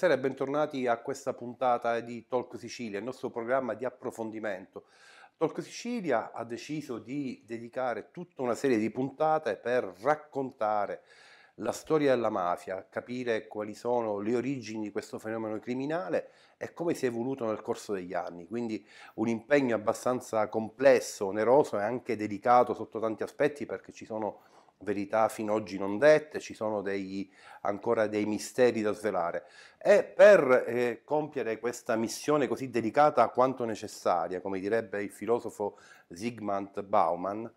Buonasera e bentornati a questa puntata di Talk Sicilia, il nostro programma di approfondimento. Talk Sicilia ha deciso di dedicare tutta una serie di puntate per raccontare la storia della mafia, capire quali sono le origini di questo fenomeno criminale e come si è evoluto nel corso degli anni. Quindi un impegno abbastanza complesso, oneroso e anche delicato sotto tanti aspetti perché ci sono verità fino ad oggi non dette, ci sono degli, ancora dei misteri da svelare. E per eh, compiere questa missione così delicata quanto necessaria, come direbbe il filosofo Sigmund Bauman,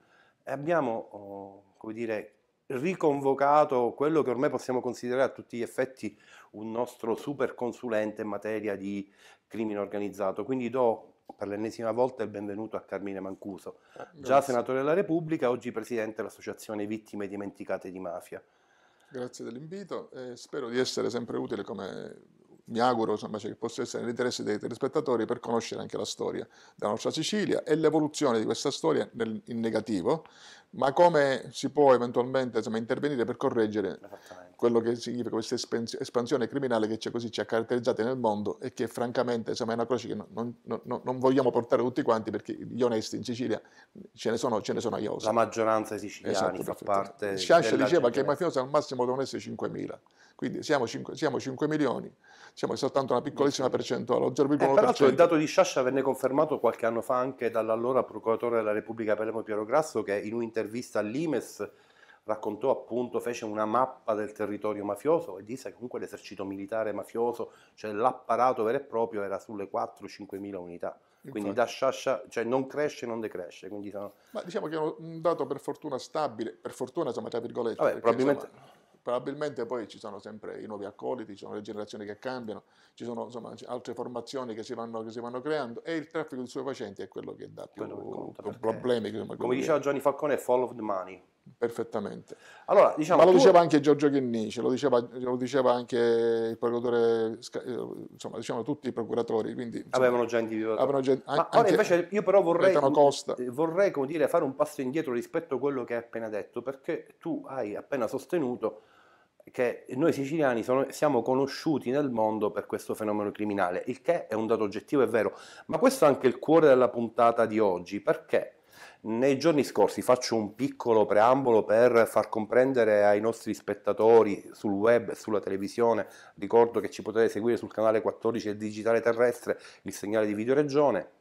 abbiamo oh, come dire, riconvocato quello che ormai possiamo considerare a tutti gli effetti un nostro super consulente in materia di crimine organizzato. Quindi do per l'ennesima volta il benvenuto a Carmine Mancuso, ah, Grazie. già senatore della Repubblica, oggi presidente dell'Associazione Vittime Dimenticate di Mafia. Grazie dell'invito e spero di essere sempre utile come mi auguro insomma, cioè, che possa essere nell'interesse dei telespettatori per conoscere anche la storia della nostra Sicilia e l'evoluzione di questa storia nel, in negativo, ma come si può eventualmente insomma, intervenire per correggere quello che significa questa espansione criminale che così ci ha caratterizzati nel mondo e che francamente insomma, è una croce che non, non, non, vogliamo portare tutti quanti perché gli onesti in Sicilia ce ne sono, ce ne sono iosi. La maggioranza dei siciliani esatto, fa parte... Sciascia diceva che i mafiosi al massimo devono essere 5.000. Quindi siamo 5, siamo 5 milioni, siamo soltanto una piccolissima percentuale, lo 0,1%. Eh, tra il dato di Sciascia venne confermato qualche anno fa anche dall'allora procuratore della Repubblica Palermo Piero Grasso che in un'intervista all'Imes raccontò appunto, fece una mappa del territorio mafioso e disse che comunque l'esercito militare mafioso, cioè l'apparato vero e proprio, era sulle 4-5 mila unità. Quindi Infatti. da sciascia, cioè non cresce e non decresce. Sono... Ma diciamo che è un dato per fortuna stabile, per fortuna insomma tra virgolette. Vabbè, probabilmente... Insomma, Probabilmente poi ci sono sempre i nuovi accoliti, ci sono le generazioni che cambiano, ci sono insomma, altre formazioni che si, vanno, che si, vanno, creando e il traffico di stupefacenti è quello che dà più quello problemi. Che, insomma, come diceva Gianni Falcone, follow the money. Perfettamente. Allora, diciamo, Ma lo tu... diceva anche Giorgio Chinnici, lo diceva, lo diceva anche il procuratore, eh, insomma, diciamo tutti i procuratori. Quindi, insomma, avevano già individuato. Avevano già, Ma ora invece io però vorrei, vorrei come dire, fare un passo indietro rispetto a quello che hai appena detto, perché tu hai appena sostenuto che noi siciliani sono, siamo conosciuti nel mondo per questo fenomeno criminale, il che è un dato oggettivo, è vero, ma questo è anche il cuore della puntata di oggi, perché nei giorni scorsi faccio un piccolo preambolo per far comprendere ai nostri spettatori sul web e sulla televisione, ricordo che ci potete seguire sul canale 14 del Digitale Terrestre, il segnale di videoregione.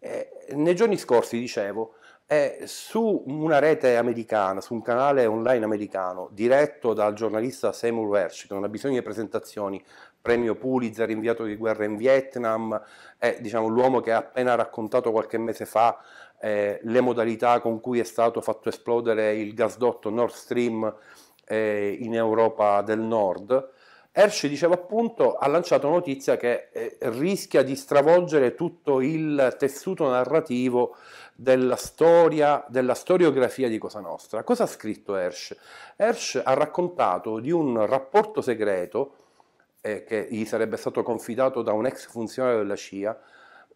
Eh, nei giorni scorsi, dicevo, eh, su una rete americana, su un canale online americano, diretto dal giornalista Samuel Hersh, che non ha bisogno di presentazioni, premio Pulitzer, inviato di guerra in Vietnam, è diciamo, l'uomo che ha appena raccontato qualche mese fa eh, le modalità con cui è stato fatto esplodere il gasdotto Nord Stream eh, in Europa del Nord, Hershey diceva appunto, ha lanciato notizia che eh, rischia di stravolgere tutto il tessuto narrativo della storia, della storiografia di Cosa Nostra. Cosa ha scritto Hersh? Hersh ha raccontato di un rapporto segreto eh, che gli sarebbe stato confidato da un ex funzionario della CIA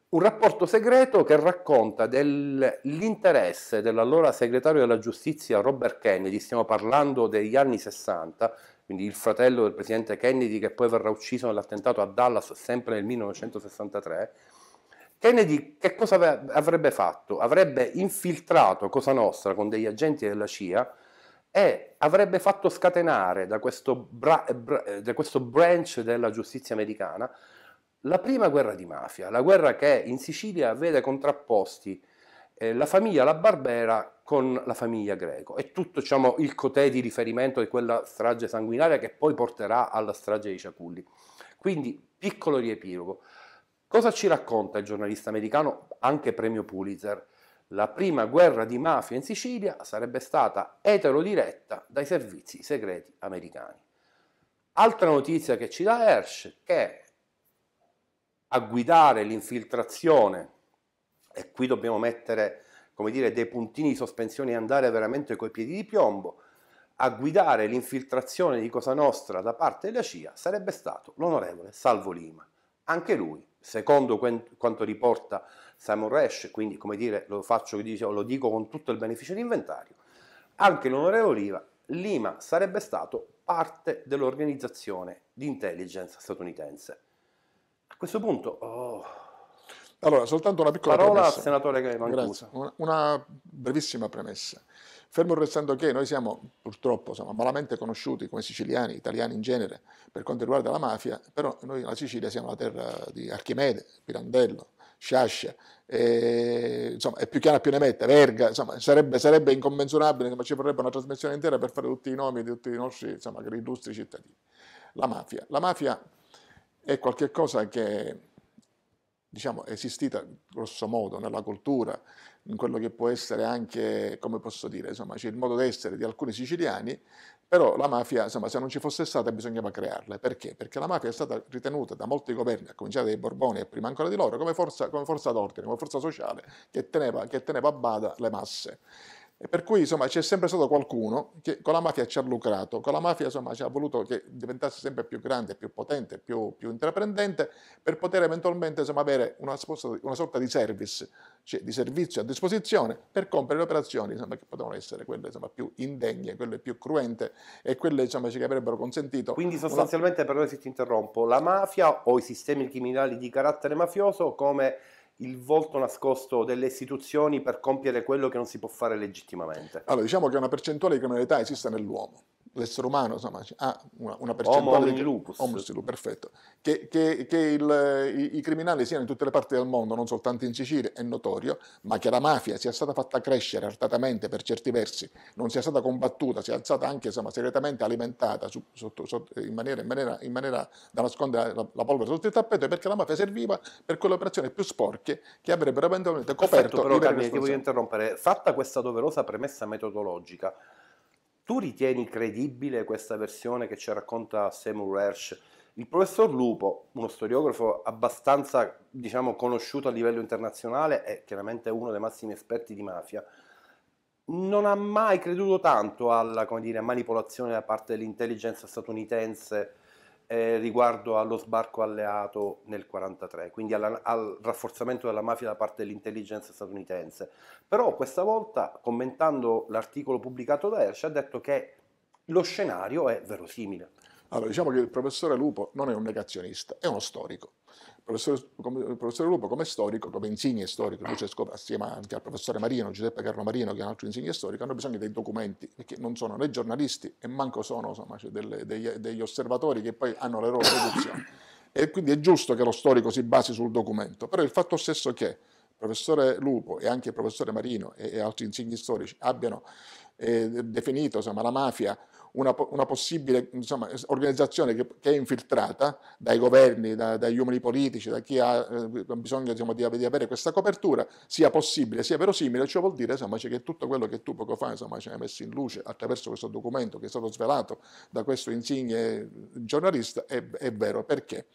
un rapporto segreto che racconta dell'interesse dell'allora segretario della giustizia Robert Kennedy, stiamo parlando degli anni 60, quindi il fratello del presidente Kennedy che poi verrà ucciso nell'attentato a Dallas sempre nel 1963, Kennedy che cosa avrebbe fatto? Avrebbe infiltrato Cosa Nostra con degli agenti della CIA e avrebbe fatto scatenare da questo, bra- bra- da questo branch della giustizia americana la prima guerra di mafia, la guerra che in Sicilia vede contrapposti eh, la famiglia La Barbera con la famiglia Greco e tutto diciamo, il cotè di riferimento di quella strage sanguinaria che poi porterà alla strage di Ciaculli. Quindi, piccolo riepilogo. Cosa ci racconta il giornalista americano, anche premio Pulitzer? La prima guerra di mafia in Sicilia sarebbe stata eterodiretta dai servizi segreti americani. Altra notizia che ci dà Hersh, che a guidare l'infiltrazione, e qui dobbiamo mettere come dire, dei puntini di sospensione e andare veramente coi piedi di piombo, a guidare l'infiltrazione di Cosa Nostra da parte della CIA sarebbe stato l'onorevole Salvo Lima. Anche lui, secondo quanto riporta Simon Resch, quindi come dire, lo, faccio, lo dico con tutto il beneficio di inventario, anche l'onorevole Lima, Lima sarebbe stato parte dell'organizzazione di intelligence statunitense. A questo punto... Oh. Allora, soltanto una piccola Parola premessa. al senatore Mancuso. Una, una brevissima premessa. Fermo restando che noi siamo purtroppo siamo malamente conosciuti come siciliani, italiani in genere, per quanto riguarda la mafia, però noi la Sicilia siamo la terra di Archimede, Pirandello, Sciascia, e, insomma, è più chiara più ne mette, Verga, insomma, sarebbe, sarebbe incommensurabile, insomma, ci vorrebbe una trasmissione intera per fare tutti i nomi di tutti i nostri insomma, illustri cittadini. La mafia. La mafia è qualcosa che diciamo, è esistita grosso modo nella cultura, in quello che può essere anche, come posso dire, insomma, c'è il modo d'essere di alcuni siciliani, però la mafia, insomma, se non ci fosse stata bisognava crearla. Perché? Perché la mafia è stata ritenuta da molti governi, a cominciare dai Borboni e prima ancora di loro, come forza, come forza d'ordine, come forza sociale che teneva, che teneva a bada le masse. E per cui insomma c'è sempre stato qualcuno che con la mafia ci ha lucrato, con la mafia insomma ci ha voluto che diventasse sempre più grande, più potente, più, più intraprendente per poter eventualmente insomma, avere una, una, sorta di service, cioè di servizio a disposizione per compiere le operazioni insomma, che potevano essere quelle insomma, più indegne, quelle più cruente e quelle insomma, che avrebbero consentito. Quindi sostanzialmente, una... per noi se ti interrompo, la mafia o i sistemi criminali di carattere mafioso come il volto nascosto delle istituzioni per compiere quello che non si può fare legittimamente? Allora, diciamo che una percentuale di criminalità esiste nell'uomo l'essere umano insomma, ha una, una percentuale di lupus, homus lupus perfetto. che, che, che il, i, i, criminali siano in tutte le parti del mondo, non soltanto in Sicilia, è notorio, ma che la mafia sia stata fatta crescere artatamente per certi versi, non sia stata combattuta, sia stata anche insomma, segretamente alimentata su, sotto, sotto, in, maniera, in, maniera, in, maniera, da nascondere la, la, polvere sotto il tappeto, è perché la mafia serviva per quelle operazioni più sporche che avrebbero eventualmente coperto... Perfetto, però Carmine, ti voglio interrompere. Fatta questa doverosa premessa metodologica, tu ritieni credibile questa versione che ci racconta Samuel Hersh? Il professor Lupo, uno storiografo abbastanza diciamo, conosciuto a livello internazionale e chiaramente uno dei massimi esperti di mafia, non ha mai creduto tanto alla dire, manipolazione da parte dell'intelligenza statunitense eh, riguardo allo sbarco alleato nel 1943, quindi alla, al rafforzamento della mafia da parte dell'intelligence statunitense. Però questa volta, commentando l'articolo pubblicato da Hersh, ha detto che lo scenario è verosimile. Allora, diciamo che il professore Lupo non è un negazionista, è uno storico professor, come, il professor Lupo come storico, come insigne storico, Francesco, assieme anche al professore Marino, Giuseppe Carlo Marino, che è un altro insigne storico, hanno bisogno dei documenti, perché non sono né giornalisti e manco sono insomma, cioè delle, degli, degli, osservatori che poi hanno le loro produzioni. E quindi è giusto che lo storico si basi sul documento, però il fatto stesso che il professore Lupo e anche il professore Marino e, e altri insigni storici abbiano eh, definito insomma, la mafia una, una possibile insomma, organizzazione che, che, è infiltrata dai governi, da, dagli uomini politici, da chi ha eh, bisogno insomma, di, di, avere questa copertura, sia possibile, sia verosimile, ciò vuol dire insomma, cioè, che tutto quello che tu poco fa insomma, ci hai messo in luce attraverso questo documento che è stato svelato da questo insigne giornalista è, è vero. Perché?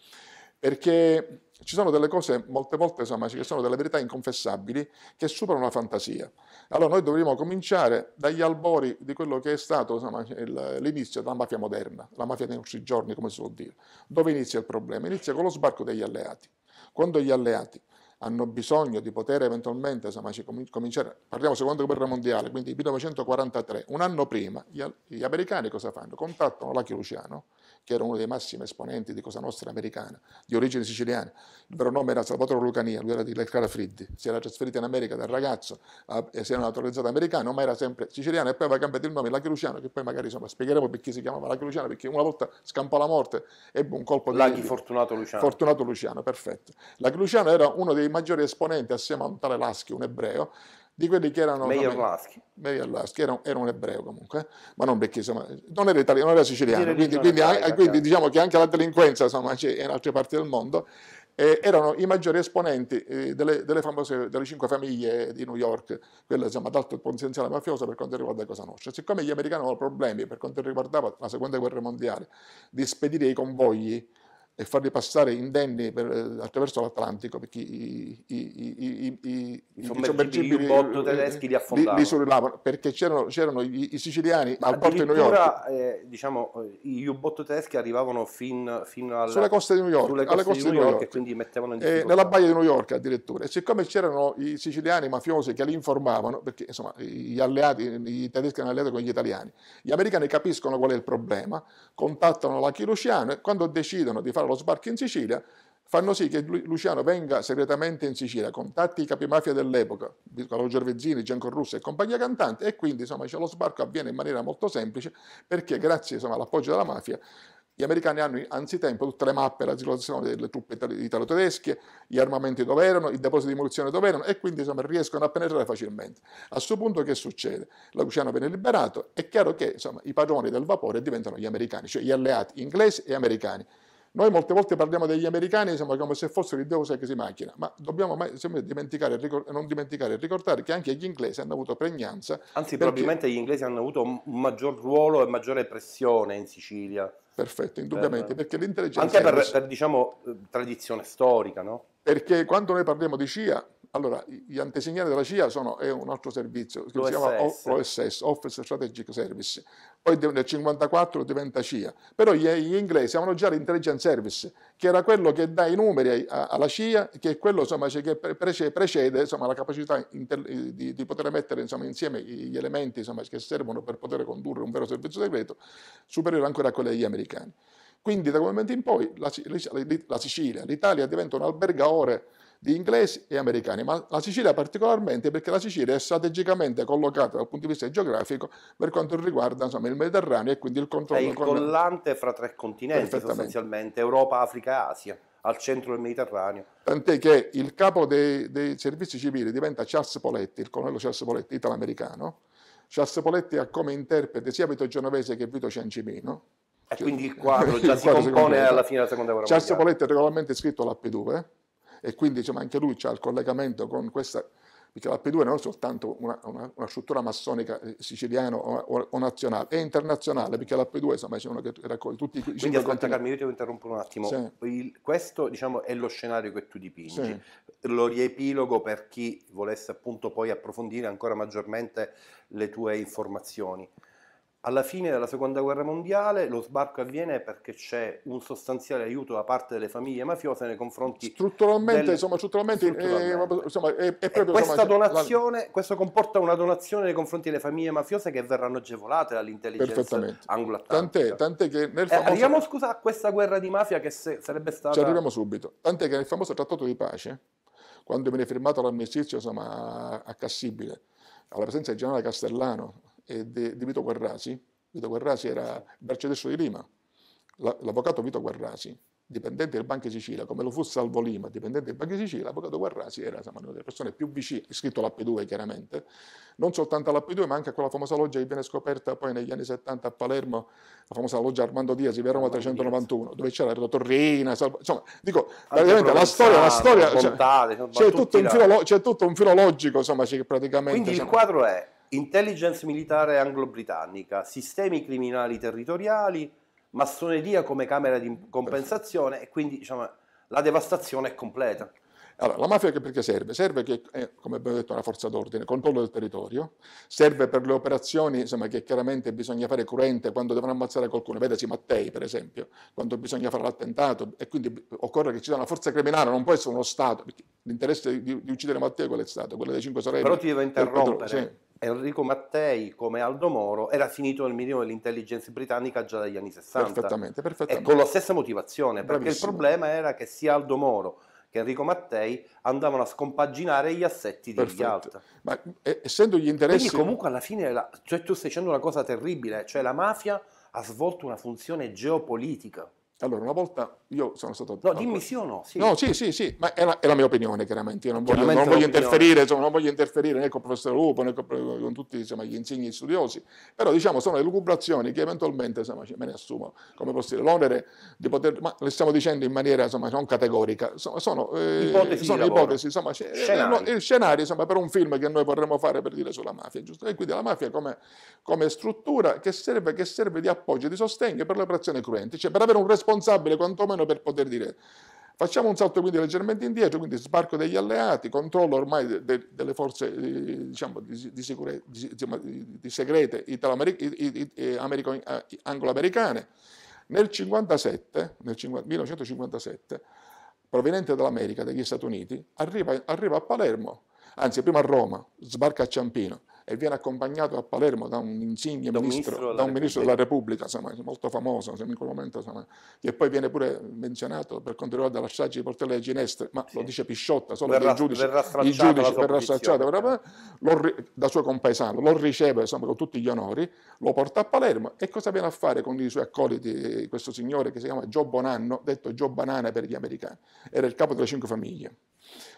Perché ci sono delle cose molte volte insomma, che sono delle verità inconfessabili che superano la fantasia. Allora noi dovremmo cominciare dagli albori di quello che è stato l'inizio della mafia moderna, la mafia dei nostri giorni, come si vuol dire. Dove inizia il problema? Inizia con lo sbarco degli alleati. Quando gli alleati hanno bisogno di poter eventualmente cominciare, parliamo della seconda guerra mondiale, quindi 1943, un anno prima, gli, americani cosa fanno? Contattano Lucky Luciano, che era uno dei massimi esponenti di Cosa Nostra americana, di origine siciliana, il vero nome era Salvatore Lucania, lui era di Leccara Friddi, si era trasferito in America da ragazzo, e si era naturalizzato americano, ma era sempre siciliano e poi aveva cambiato il nome Lucky Luciano, che poi magari insomma, spiegheremo perché si chiamava Lucky Luciano, perché una volta scampò la morte ebbe un colpo di... Lucky Fortunato Luciano. Fortunato Luciano, perfetto. Lucky Luciano era uno dei maggiori esponenti, assieme a un tale Laschi, un ebreo, di quelli che erano... Meyer Laschi. Meyer Laschi, era, era, un ebreo comunque, ma non perché ma non era italiano, non era siciliano, era quindi, quindi, italiana, quindi italiana. diciamo che anche la delinquenza insomma, c'è in altre parti del mondo, eh, erano i maggiori esponenti eh, delle, delle, famose, delle, cinque famiglie di New York, quelle insomma, ad alto potenziale mafioso per quanto riguarda Cosa Nostra. Siccome gli americani avevano problemi per quanto riguardava la seconda guerra mondiale di spedire i convogli e farli passare indenni per, eh, attraverso l'Atlantico perché i, i, i, i sommergibili eh, eh, tedeschi li affondavano perché c'erano, c'erano i, siciliani Ma al porto di New York eh, diciamo, i u tedeschi arrivavano fin, fino alla, sulla costa di New York, sulle coste, coste di New York, York, e quindi mettevano in eh, nella baia di New York addirittura e siccome c'erano i siciliani mafiosi che li informavano perché insomma gli alleati i tedeschi erano alleati con gli italiani gli americani capiscono qual è il problema contattano la Chiruciano e quando decidono di fare lo sbarco in Sicilia, fanno sì che Luciano venga segretamente in Sicilia, contatti i capi mafia dell'epoca, Nicolò Gervezzini, Gian Russo e compagnia cantante, e quindi insomma, cioè, lo sbarco avviene in maniera molto semplice, perché grazie all'appoggio della mafia gli americani hanno anzitempo tutte le mappe, la situazione delle truppe italo-tedesche, gli armamenti dove erano, i depositi di munizione dove erano e quindi insomma, riescono a penetrare facilmente. A questo punto che succede? La Luciano viene liberato, è chiaro che insomma, i padroni del vapore diventano gli americani, cioè gli alleati inglesi e americani. Noi molte volte parliamo degli americani diciamo, come se fossero i Deus ex macchina, ma dobbiamo mai, dimenticare, non dimenticare e ricordare che anche gli inglesi hanno avuto pregnanza. Anzi, perché... probabilmente gli inglesi hanno avuto un maggior ruolo e maggiore pressione in Sicilia. Perfetto, indubbiamente, per... Eh, perché l'intelligenza... Anche per, per diciamo, tradizione storica, no? Perché quando noi parliamo di CIA, allora, gli antesignani della CIA sono, è un altro servizio che si chiama OSS, Office Strategic Service, poi nel 1954 diventa CIA, però gli, gli inglesi avevano già l'Intelligence Service, che era quello che dà i numeri a, a, alla CIA, che è quello insomma, che pre, precede insomma, la capacità inter, eh, di, di, poter mettere insomma, insieme gli elementi insomma, che servono per poter condurre un vero servizio segreto, superiore ancora a quello degli americani. Quindi da quel momento in poi la, la Sicilia, l'Italia diventa un albergaore di inglesi e americani, ma la Sicilia particolarmente perché la Sicilia è strategicamente collocata dal punto di vista geografico per quanto riguarda insomma, il Mediterraneo e quindi il controllo. È il collante fra tre continenti sostanzialmente, Europa, Africa e Asia al centro del Mediterraneo. Tant'è che il capo dei, dei, servizi civili diventa Charles Poletti, il colonnello Charles Poletti, italo-americano. Charles Poletti ha come interprete sia Vito Genovese che Vito Ciancimino. E cioè, quindi il quadro già si compone alla fine della seconda guerra mondiale. Charles Poletti è regolarmente scritto allap 2 e quindi diciamo, anche lui ha il collegamento con questa, perché la P2 non è soltanto una, una, una struttura massonica eh, siciliana o, o, nazionale, è internazionale, perché la P2 insomma, c'è uno che raccoglie tutti i Quindi ascolta Carmine, io ti interrompo un attimo, sì. il, questo diciamo, è lo scenario che tu dipingi, sì. lo riepilogo per chi volesse appunto poi approfondire ancora maggiormente le tue informazioni. Alla fine della seconda guerra mondiale lo sbarco avviene perché c'è un sostanziale aiuto da parte delle famiglie mafiose nei confronti. Strutturalmente, del... insomma, strutturalmente, eh, strutturalmente. Eh, insomma, è, è proprio, questa insomma, cioè, donazione, la... questo comporta una donazione nei confronti delle famiglie mafiose che verranno agevolate dall'intelligenza anglo-atlantica. Tant'è, tant'è che nel eh, famoso... eh, arriviamo scusa a questa guerra di mafia che se, sarebbe stata. Ci arriviamo subito. Tant'è che nel famoso trattato di pace, quando viene firmato l'armistizio a Cassibile, alla presenza del generale Castellano di, di, Vito Guarrasi. Vito Guarrasi era il destro di Lima, l'avvocato Vito Guarrasi, dipendente del Banca Sicilia, come lo fu Salvo Lima, dipendente del Banca Sicilia, l'avvocato Guarrasi era insomma, una delle persone più vicine, iscritto alla 2 chiaramente, non soltanto alla 2 ma anche a quella famosa loggia che viene scoperta poi negli anni 70 a Palermo, la famosa loggia Armando Diaz, via Roma 391, dove c'era la Torrina, Salvo... insomma, dico, praticamente la storia, la storia, cioè, c'è, cioè, tutto, tutto un filo, logico, insomma, c'è praticamente... Quindi il quadro è intelligence militare anglo-britannica, sistemi criminali territoriali, massoneria come camera di compensazione e quindi diciamo, la devastazione è completa. Allora, la mafia perché serve? Serve che, è, eh, come abbiamo detto, è una forza d'ordine, controllo del territorio, serve per le operazioni insomma, che chiaramente bisogna fare curente quando devono ammazzare qualcuno, vedasi Mattei per esempio, quando bisogna fare l'attentato e quindi occorre che ci sia una forza criminale, non può essere uno Stato, l'interesse di, di, uccidere Mattei qual è stato? Quello dei cinque sorelle. Però ti devo interrompere. Sì. Enrico Mattei, come Aldo Moro, era finito nel mirino dell'intelligence britannica già dagli anni 60. Perfettamente, ecco, perfettamente. E con la stessa motivazione, perché Bravissimo. il problema era che sia Aldo Moro che Enrico Mattei andavano a scompaginare gli assetti di Rialta. Ma eh, essendo gli interessi... Quindi comunque alla fine, la, cioè, tu stai dicendo una cosa terribile, cioè la mafia ha svolto una funzione geopolitica. Allora, una volta io sono stato... No, dimmi sì o no. Sì. No, sì, sì, sì, ma è la, è la mia opinione, chiaramente. Io non voglio, non voglio interferire, insomma, non voglio interferire né con il professor Lupo né con, con tutti insomma, gli insegni studiosi, però diciamo sono le lucubrazioni che eventualmente insomma, cioè, me ne assumo, come posso dire, l'onere di poter... Ma le stiamo dicendo in maniera insomma, non categorica, sono, sono eh, ipotesi, sono ipotesi insomma, cioè, eh, scenari. il scenario insomma, per un film che noi vorremmo fare per dire sulla mafia, giusto? E quindi la mafia come, come struttura che serve, che serve di appoggio, di sostegno per le operazioni cruenti, cioè per avere un responsabile responsabile quantomeno per poter dire Facciamo un salto quindi leggermente indietro, quindi sbarco degli alleati, controllo ormai de, de, delle forze eh, diciamo, di, di, sicure, di, di, segrete eh, eh, anglo-americane. Nel, 57, nel 1957, proveniente dall'America, dagli Stati Uniti, arriva, arriva a Palermo, anzi prima a Roma, sbarca a Ciampino, e viene accompagnato a Palermo da un insigne da ministro, ministro, da un ministro della Repubblica, insomma, molto famoso insomma, in quel momento, insomma, che poi viene pure menzionato per quanto riguarda la strage di Portella delle Ginestre, ma sì. lo dice Pisciotta, solo verrà, che il giudice, il giudice verrà stracciato verrà, da suo compaesano, lo riceve insomma, con tutti gli onori, lo porta a Palermo e cosa viene a fare con i suoi accoliti questo signore che si chiama Gio Bonanno, detto Gio Banana per gli americani, era il capo delle cinque famiglie.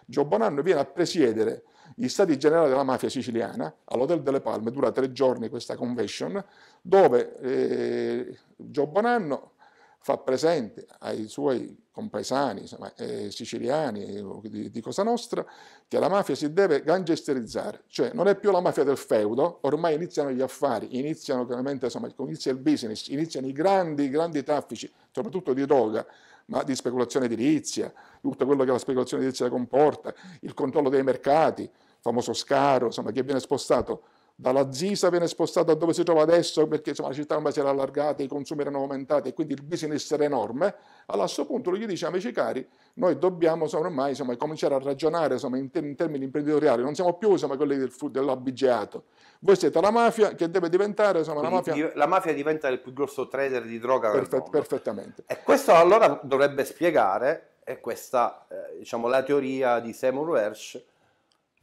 Gio Bonanno viene a presiedere gli stati generali della mafia siciliana, all'Hotel delle Palme, dura tre giorni questa convention, dove eh, Gio Bonanno fa presente ai suoi compaesani insomma, eh, siciliani eh, di, di, Cosa Nostra che la mafia si deve gangesterizzare, cioè non è più la mafia del feudo, ormai iniziano gli affari, iniziano chiaramente, insomma, inizia il business, iniziano i grandi, grandi traffici, soprattutto di droga, ma di speculazione edilizia, tutto quello che la speculazione edilizia comporta, il controllo dei mercati, famoso Scaro, insomma, che viene spostato dalla Zisa, viene spostato a dove si trova adesso perché insomma, la città si era allargata, i consumi erano aumentati e quindi il business era enorme, allora a questo punto lui gli dice amici cari, noi dobbiamo insomma, ormai insomma, cominciare a ragionare insomma, in, ter in, termini imprenditoriali, non siamo più insomma, quelli del dell'abbigeato, voi siete la mafia che deve diventare insomma, la mafia... La mafia diventa il più grosso trader di droga. Perfet perfettamente. E questo allora dovrebbe spiegare eh, questa eh, diciamo, la teoria di Seymour Hersh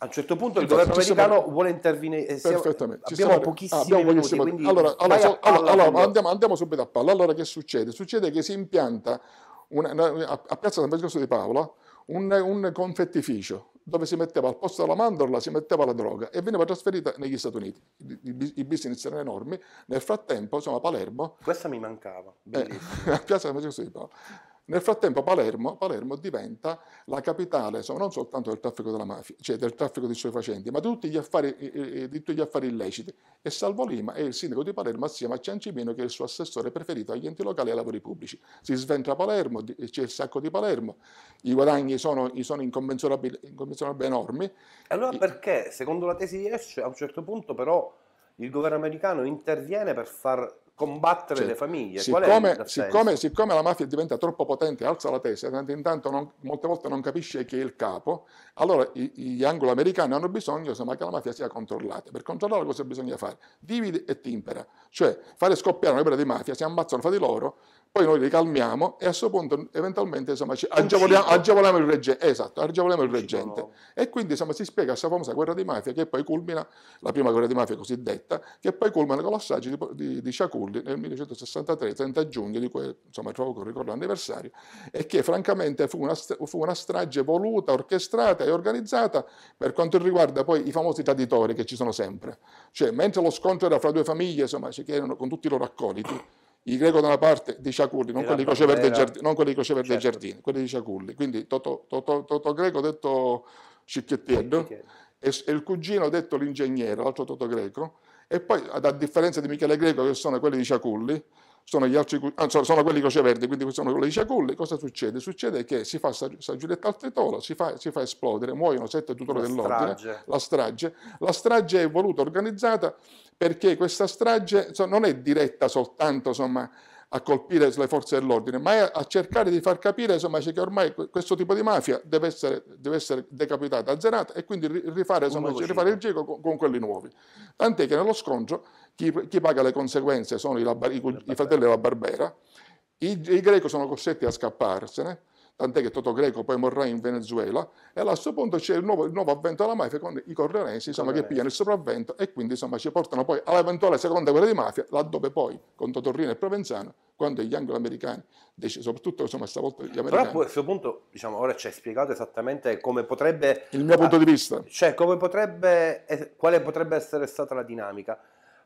a un certo punto il Infatti, governo americano siamo... vuole intervenire. Eh, siamo... Perfettamente. Ci abbiamo siamo... pochissimi ah, abbiamo minuti, siamo... quindi allora, allora, so... allora, allora andiamo, andiamo, subito a palla. Allora che succede? Succede che si impianta una, una, a Piazza San Francisco di Paola un, un confettificio dove si metteva al posto della mandorla, si metteva la droga e veniva trasferita negli Stati Uniti. I, business erano enormi. Nel frattempo, insomma, a Palermo... Questa mi mancava, eh, a Piazza San Francisco di Paola. Nel frattempo Palermo, Palermo diventa la capitale insomma, non soltanto del traffico della mafia, cioè del traffico di stupefacenti, ma di tutti, affari, eh, eh, eh, di tutti gli affari, illeciti. E Salvo Lima è il sindaco di Palermo assieme a Ciancimino che è il suo assessore preferito agli enti locali e ai lavori pubblici. Si sventra Palermo, c'è il sacco di Palermo, i guadagni sono, sono incommensurabili enormi. Allora perché, secondo la tesi di Esce, a un certo punto però il governo americano interviene per far combattere cioè, le famiglie. Siccome, siccome, siccome, la mafia diventa troppo potente, alza la testa, tanto intanto non, molte volte non capisce chi è il capo, allora gli angloamericani hanno bisogno insomma, che la mafia sia controllata. Per controllare cosa bisogna fare? Dividi e timpera, cioè fare scoppiare un'opera di mafia, si ammazzano fra di loro, poi noi li calmiamo e a questo punto eventualmente insomma, agevoliamo, agevoliamo, il reggente, esatto, agevoliamo il reggente. E quindi insomma, si spiega questa famosa guerra di mafia che poi culmina, la prima guerra di mafia cosiddetta, che poi culmina con l'assaggio di, di, di Sciaculli nel 1963, 30 giugno, di cui insomma, trovo ricordo l'anniversario, e che francamente fu una, fu una, strage voluta, orchestrata e organizzata per quanto riguarda poi i famosi traditori che ci sono sempre. Cioè mentre lo scontro era fra due famiglie, insomma, che erano con tutti i loro accoliti, i greco da una parte di Ciaculli, non, quelli, Croceverde Giardini, non quelli di Croceverde certo. Giardini, quelli di Ciaculli, quindi Toto, Toto, Toto Greco detto Cicchiettiello e, e, il cugino detto l'ingegnere, l'altro Toto Greco, e poi a differenza di Michele Greco che sono quelli di Ciaculli, sono, alci, ah, sono quelli croceverdi, quindi sono quelli di Ciaculli, cosa succede? Succede che si fa San Giulietta al Tritolo, si fa, si fa esplodere, muoiono sette tutori dell'ordine, la strage. La strage è voluta, organizzata, perché questa strage non è diretta soltanto, insomma, a colpire le forze dell'ordine, ma è a cercare di far capire insomma, che ormai questo tipo di mafia deve essere, deve essere decapitata, azzerata e quindi rifare, insomma, rifare il gioco con, con, quelli nuovi. Tant'è che nello scontro chi, chi paga le conseguenze sono i, labba, i, i fratelli della Barbera, I, i greco sono costretti a scapparsene, tant'è che Toto Greco poi morrà in Venezuela, e allora a punto c'è il nuovo, il nuovo avvento della mafia con i corleonesi che pigliano il sopravvento e quindi insomma, ci portano poi all'eventuale seconda guerra di mafia, laddove poi con Totorrino e Provenzano, quando gli anglo-americani, soprattutto insomma stavolta gli americani... Però a questo punto, diciamo, ora ci hai spiegato esattamente come potrebbe... Il mio punto di vista. Ah, cioè, potrebbe, quale potrebbe essere stata la dinamica.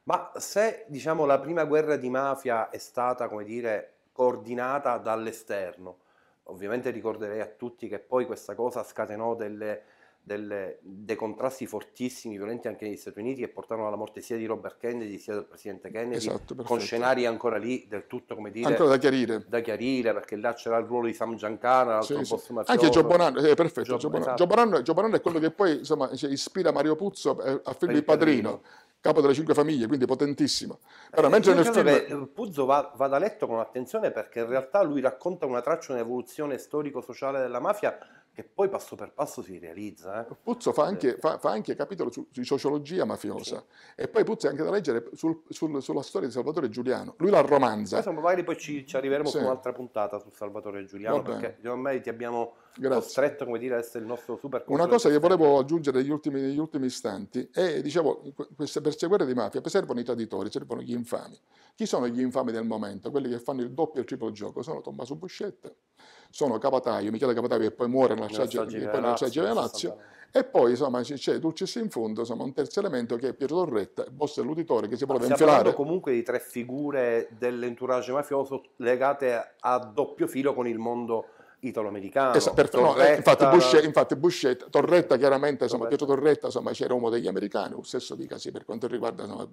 Ma se, diciamo, la prima guerra di mafia è stata, come dire, coordinata dall'esterno, ovviamente ricorderei a tutti che poi questa cosa scatenò delle delle, dei contrasti fortissimi, violenti anche negli Stati Uniti, che portarono alla morte sia di Robert Kennedy sia del presidente Kennedy, esatto, con scenari ancora lì del tutto come dire ancora da chiarire, da chiarire perché là c'era il ruolo di Sam Giancana, l'altro sì, sì. anche Gio Bonanno, eh, perfetto, Gio, Gio, Bonanno. Esatto. è quello che poi insomma, ispira Mario Puzzo eh, a film Il Padrino. padrino capo delle cinque famiglie, quindi potentissimo. Però, eh, nel film... Puzzo va, va, da letto con attenzione perché in realtà lui racconta una traccia, un'evoluzione storico-sociale della mafia che poi passo per passo si realizza. Eh. Puzzo fa eh. anche, fa, fa anche capitolo su, di sociologia mafiosa sì. e poi Puzzo è anche da leggere sul, sul, sulla storia di Salvatore Giuliano. Lui la romanza. Eh, insomma, magari poi ci, ci arriveremo sì. con un'altra puntata su Salvatore Giuliano perché ormai ti abbiamo Grazie. costretto come dire, a essere il nostro super Una cosa che volevo aggiungere negli ultimi, negli ultimi istanti è, dicevo, queste, per queste di mafia servono i traditori, servono gli infami. Chi sono gli infami del momento? Quelli che fanno il doppio e il triplo gioco sono Tommaso Buscetta, sono Capataio, Michele Capataio che poi muore nella tragedia Lazio, e poi insomma, c'è Dulcis in fondo, insomma, un terzo elemento che è Piero Torretta, boss dell'uditore che si prova a infilare. Stiamo comunque di tre figure dell'entourage mafioso legate a doppio filo con il mondo italoamericano. americano per, eh, Torretta, no, infatti, Buscetta, infatti Buscetta, Torretta chiaramente, insomma, Torretta. Pietro Torretta insomma, c'era uno degli americani, lo stesso dicasi per quanto riguarda insomma,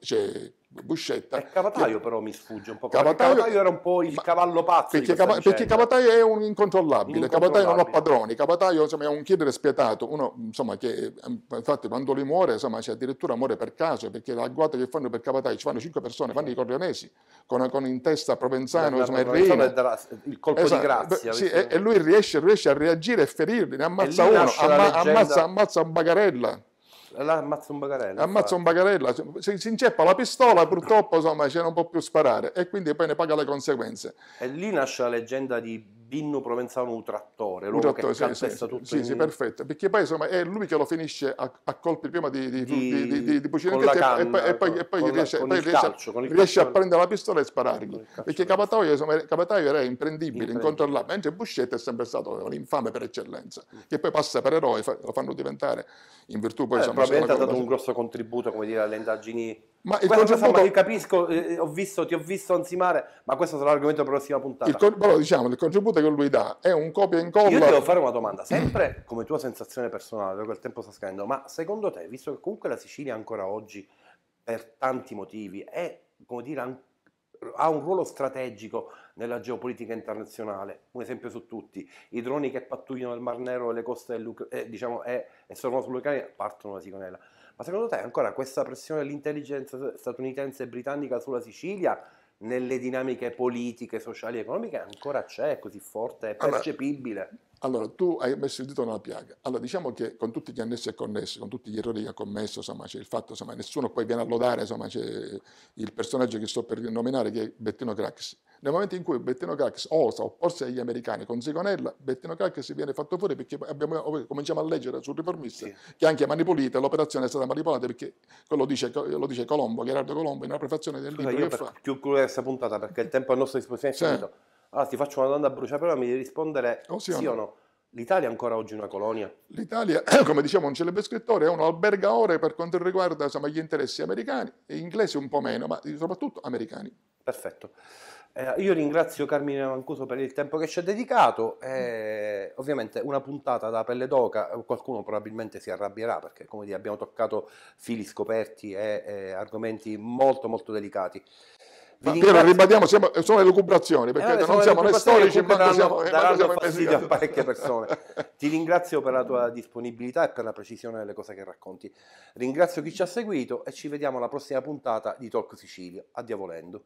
cioè, Buscetta. E eh, Cavataio che, però mi sfugge un po', Cavataio, Cavataio era un po' il cavallo pazzo. Perché, Cava, perché Cavataio è un incontrollabile, Cavataio non ha padroni, Cavataio insomma, è un chiedere spietato, uno insomma, che eh, infatti quando lui muore insomma, c'è addirittura muore per caso, perché la guata che fanno per Cavataio ci fanno cinque persone, fanno i corleonesi, con, con in testa Provenzano, insomma, la, il colpo esatto. di disgrazia. Sì, perché... e lui riesce, riesce, a reagire e ferirli, ne ammazza uno, amma, leggenda... ammazza, ammazza un bagarella. Ammazza un bagarella. Ammazza un bagarella. Se si inceppa la pistola, purtroppo insomma, ce non può più sparare e quindi poi ne paga le conseguenze. E lì nasce la leggenda di l'inno provenzano utrattore, l'uomo utrattore, che sì, calpesta sì, tutto sì, il... sì, perfetto, perché poi insomma è lui che lo finisce a, a colpi prima di, di, di, di, di, di cucire in testa e, poi, e poi, ecco, e poi riesce, la, poi riesce, calcio, riesce calcio, a prendere la pistola e sparargli, perché Capataio, insomma, Capataio era imprendibile, incontrollabile, mentre Buscetta è sempre stato un infame per eccellenza, che poi passa per eroe, lo fanno diventare in virtù poi... Eh, insomma, probabilmente ha dato un grosso contributo, come dire, alle indagini ma il questo, concetto... questo, capisco, eh, eh, ho visto, ti ho visto ansimare, ma questo sarà l'argomento della prossima puntata. Il Però diciamo, il contributo che lui dà è un copia e incolla. Io ti devo fare una domanda, sempre come tua sensazione personale, perché il tempo sta scadendo, ma secondo te, visto che comunque la Sicilia ancora oggi, per tanti motivi, è, come dire, ancora ha un ruolo strategico nella geopolitica internazionale, un esempio su tutti, i droni che pattugliano il Mar Nero e le coste dell'Ucraina, eh, diciamo, e eh, sorvono sull'Ucraina, partono da Sigonella. Ma secondo te ancora questa pressione dell'intelligence statunitense e britannica sulla Sicilia nelle dinamiche politiche, sociali e economiche ancora c'è, è così forte, è ah, percepibile? Allora, allora, tu hai messo il dito nella piaga. Allora, diciamo che con tutti gli annessi e connessi, con tutti gli errori che ha commesso, insomma, c'è il fatto, insomma, nessuno poi viene a lodare, insomma, c'è il personaggio che sto per nominare, che è Bettino Craxi nel momento in cui Bettino Craxi osa opporsi agli americani con Sigonella, Bettino si viene fatto fuori perché abbiamo, cominciamo a leggere sul riformista sì. che anche Manipolita, l'operazione è stata manipolata perché lo dice, lo dice Colombo, Gerardo Colombo, in una prefazione del Scusa, libro. Io che per fa... chiudere questa puntata perché il tempo a nostra disposizione è sì. finito. Allora ti faccio una domanda a però mi devi rispondere oh, o sì, o no. Sì o no. L'Italia è ancora oggi una colonia? L'Italia, come diceva un celebre scrittore, è un albergaore per quanto riguarda insomma, gli interessi americani, e inglesi un po' meno, ma soprattutto americani. Perfetto. Eh, io ringrazio Carmine Mancuso per il tempo che ci ha dedicato. Eh, ovviamente una puntata da pelle d'oca, qualcuno probabilmente si arrabbierà perché, come dire, abbiamo toccato fili scoperti e, e argomenti molto molto delicati. Vi Piero, ribadiamo, siamo, sono elucubrazioni eh, perché eh, non siamo né storici, ma siamo, daranno siamo fastidio a parecchie persone. Ti ringrazio per la tua disponibilità e per la precisione delle cose che racconti. Ringrazio chi ci ha seguito e ci vediamo alla prossima puntata di Talk Sicilia. Addio volendo.